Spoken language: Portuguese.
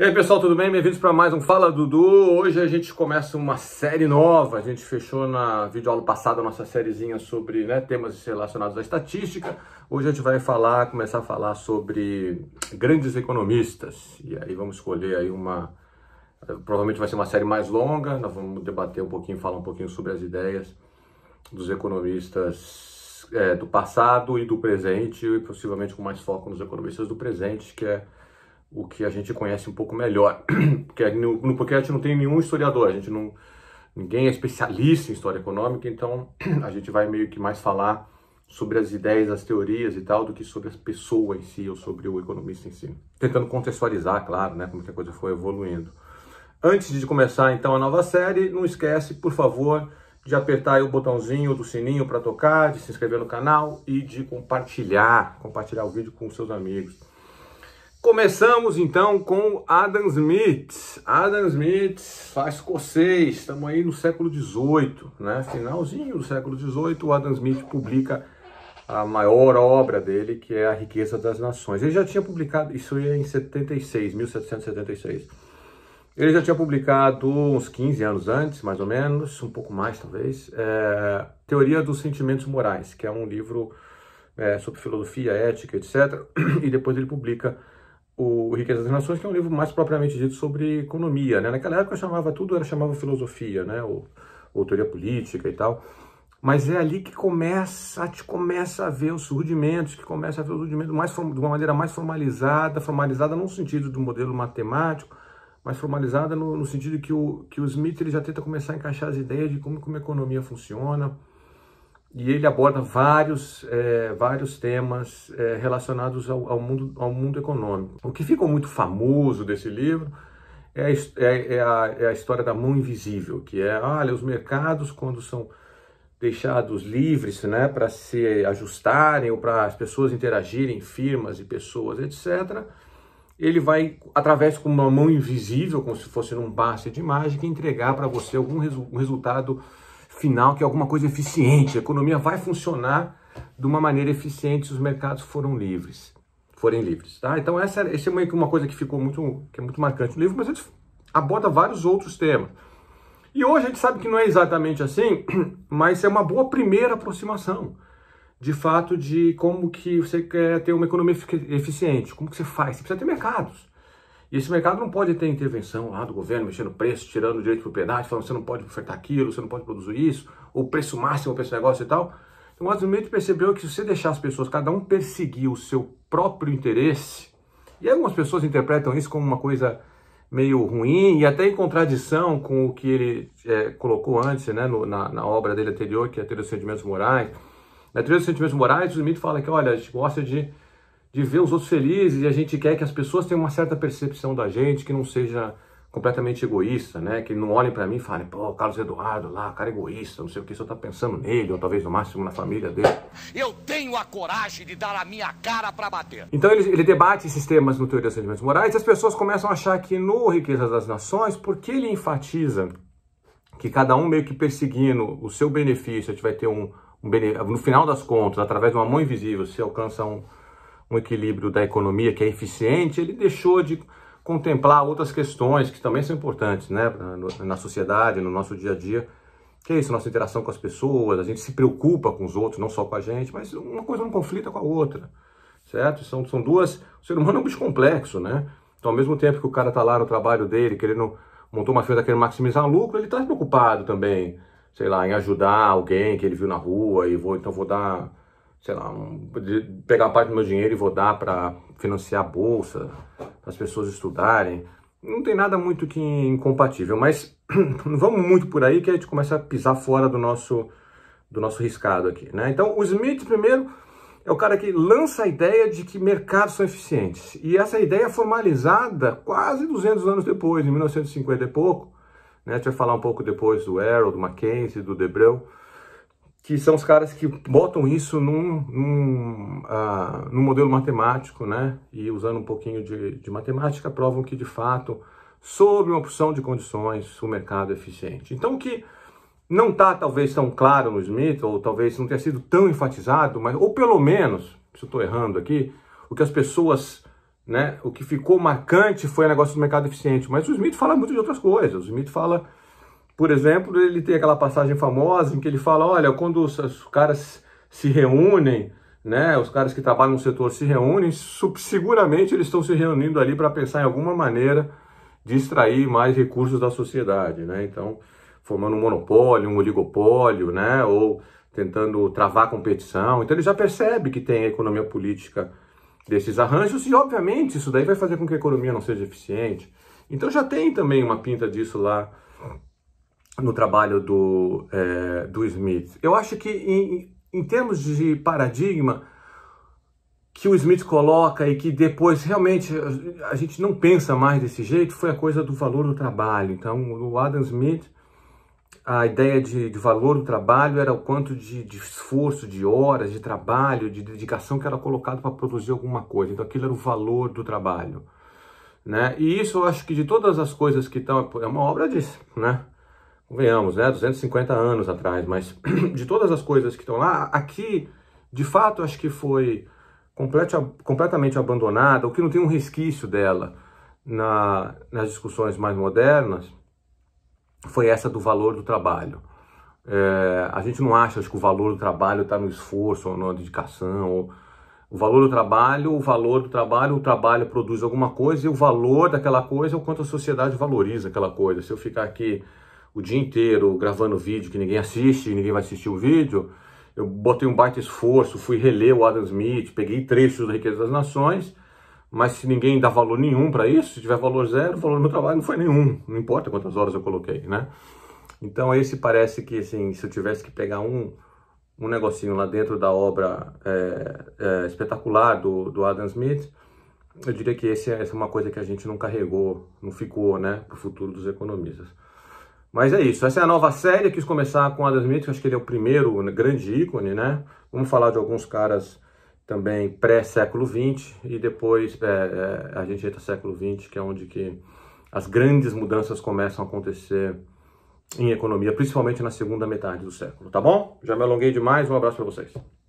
E aí pessoal, tudo bem? Bem-vindos para mais um Fala Dudu. Hoje a gente começa uma série nova. A gente fechou na videoaula passada a nossa sériezinha sobre né, temas relacionados à estatística. Hoje a gente vai falar, começar a falar sobre grandes economistas. E aí vamos escolher aí uma. Provavelmente vai ser uma série mais longa. Nós vamos debater um pouquinho, falar um pouquinho sobre as ideias dos economistas é, do passado e do presente, e possivelmente com mais foco nos economistas do presente, que é o que a gente conhece um pouco melhor. Porque no, no podcast não tem nenhum historiador, a gente não. Ninguém é especialista em história econômica, então a gente vai meio que mais falar sobre as ideias, as teorias e tal, do que sobre a pessoa em si ou sobre o economista em si. Tentando contextualizar, claro, né, como que a coisa foi evoluindo. Antes de começar então a nova série, não esquece, por favor, de apertar o botãozinho do sininho para tocar, de se inscrever no canal e de compartilhar, compartilhar o vídeo com seus amigos. Começamos então com Adam Smith. Adam Smith faz escocês, estamos aí no século XVIII, né? finalzinho do século XVIII, o Adam Smith publica a maior obra dele, que é A Riqueza das Nações. Ele já tinha publicado, isso é em 76, 1776. Ele já tinha publicado uns 15 anos antes, mais ou menos, um pouco mais talvez, é, Teoria dos Sentimentos Morais, que é um livro é, sobre filosofia, ética, etc. E depois ele publica o Riqueza das Nações, que é um livro mais propriamente dito sobre economia. Né? Naquela época chamava tudo, era chamava filosofia, né? ou, ou teoria política e tal. Mas é ali que começa, te começa a ver os rudimentos, que começa a ver os rudimentos mais, de uma maneira mais formalizada, formalizada no sentido do modelo matemático, mas formalizada no, no sentido que o, que o Smith ele já tenta começar a encaixar as ideias de como, como a economia funciona, e ele aborda vários, é, vários temas é, relacionados ao, ao, mundo, ao mundo econômico. O que ficou muito famoso desse livro é, é, é, a, é a história da mão invisível, que é, olha, os mercados quando são deixados livres né, para se ajustarem ou para as pessoas interagirem, firmas e pessoas, etc., ele vai, através com uma mão invisível, como se fosse num passe de mágica, entregar para você algum resu um resultado final, que é alguma coisa eficiente. A economia vai funcionar de uma maneira eficiente se os mercados foram livres, forem livres. Tá? Então essa, é meio que uma coisa que ficou muito, que é muito marcante no livro, mas ele aborda vários outros temas. E hoje a gente sabe que não é exatamente assim, mas é uma boa primeira aproximação, de fato, de como que você quer ter uma economia eficiente, como que você faz. Você precisa ter mercados. E esse mercado não pode ter intervenção lá do governo, mexendo preço, tirando o direito de propriedade, falando você não pode ofertar aquilo, você não pode produzir isso, ou preço máximo para esse negócio e tal. Então, o movimento percebeu que se você deixar as pessoas, cada um perseguir o seu próprio interesse, e algumas pessoas interpretam isso como uma coisa meio ruim e até em contradição com o que ele é, colocou antes, né, no, na, na, obra dele anterior, que é a Teoria dos Sentimentos Morais. Na Teoria dos Sentimentos Morais, o Smith fala que, olha, a gente gosta de de ver os outros felizes e a gente quer que as pessoas tenham uma certa percepção da gente, que não seja completamente egoísta, né? Que não olhem para mim e falem, pô, Carlos Eduardo lá, cara é egoísta, não sei o que, só tá pensando nele, ou talvez no máximo na família dele. Eu tenho a coragem de dar a minha cara para bater. Então ele, ele, debate esses temas no Teoria dos Sentimentos Morais e as pessoas começam a achar que no Riquezas das Nações, porque ele enfatiza que cada um meio que perseguindo o seu benefício, a gente vai ter um, um benefício, no final das contas, através de uma mão invisível, se alcança um um equilíbrio da economia que é eficiente, ele deixou de contemplar outras questões que também são importantes né, na sociedade, no nosso dia a dia, que é isso, nossa interação com as pessoas, a gente se preocupa com os outros, não só com a gente, mas uma coisa não conflita com a outra, certo? São, são duas, o ser humano é um bicho complexo, né? Então, ao mesmo tempo que o cara tá lá no trabalho dele, querendo, montou uma feira querendo maximizar o lucro, ele está preocupado também, sei lá, em ajudar alguém que ele viu na rua e vou, então vou dar sei lá, um, pegar uma parte do meu dinheiro e vou dar para financiar a bolsa, para as pessoas estudarem. Não tem nada muito que incompatível, mas não vamos muito por aí que a gente começa a pisar fora do nosso, do nosso riscado aqui. Né? Então, o Smith, primeiro, é o cara que lança a ideia de que mercados são eficientes. E essa ideia é formalizada quase 200 anos depois, em 1950 e pouco. Né? A gente vai falar um pouco depois do Errol, do Mackenzie, do Debreu que são os caras que botam isso num, num, uh, num modelo matemático, né? E usando um pouquinho de, de matemática, provam que de fato, sob uma opção de condições, o mercado é eficiente. Então, o que não está talvez tão claro no Smith, ou talvez não tenha sido tão enfatizado, mas, ou pelo menos, se eu estou errando aqui, o que as pessoas né? O que ficou marcante foi o negócio do mercado eficiente, mas o Smith fala muito de outras coisas. O Smith fala por exemplo, ele tem aquela passagem famosa em que ele fala: olha, quando os, os caras se reúnem, né, os caras que trabalham no setor se reúnem, seguramente eles estão se reunindo ali para pensar em alguma maneira de extrair mais recursos da sociedade, né? Então, formando um monopólio, um oligopólio, né, ou tentando travar a competição. Então ele já percebe que tem a economia política desses arranjos e obviamente isso daí vai fazer com que a economia não seja eficiente. Então já tem também uma pinta disso lá no trabalho do, é, do Smith. Eu acho que, em, em termos de paradigma, que o Smith coloca e que depois realmente a gente não pensa mais desse jeito foi a coisa do valor do trabalho. Então, o Adam Smith, a ideia de, de valor do trabalho era o quanto de, de, esforço, de horas, de trabalho, de dedicação que era colocado para produzir alguma coisa. Então, aquilo era o valor do trabalho. Né? E isso eu acho que de todas as coisas que estão. É uma obra disso, né? convenhamos, né, 250 anos atrás, mas de todas as coisas que estão lá, aqui, de fato, acho que foi complet, completamente abandonada, o que não tem um resquício dela na, nas discussões mais modernas, foi essa do valor do trabalho. É, a gente não acha acho que o valor do trabalho está no esforço ou na dedicação, ou, o valor do trabalho, o valor do trabalho, o trabalho produz alguma coisa e o valor daquela coisa é o quanto a sociedade valoriza aquela coisa. Se eu ficar aqui o dia inteiro gravando vídeo que ninguém assiste, ninguém vai assistir o vídeo, eu botei um baita esforço, fui reler o Adam Smith, peguei trechos da Riqueza das Nações, mas se ninguém dá valor nenhum para isso, se tiver valor zero, o valor do meu trabalho não foi nenhum, não importa quantas horas eu coloquei, né? Então esse parece que, assim, se eu tivesse que pegar um, um negocinho lá dentro da obra é, é, espetacular do, do Adam Smith, eu diria que esse, é, essa é uma coisa que a gente não carregou, não ficou, né, para o futuro dos economistas. Mas é isso, essa é a nova série, quis começar com Adam Smith, que acho que ele é o primeiro grande ícone, né? Vamos falar de alguns caras também pré-século XX e depois é, é, a gente entra século XX, que é onde que as grandes mudanças começam a acontecer em economia, principalmente na segunda metade do século, tá bom? Já me alonguei demais, um abraço para vocês.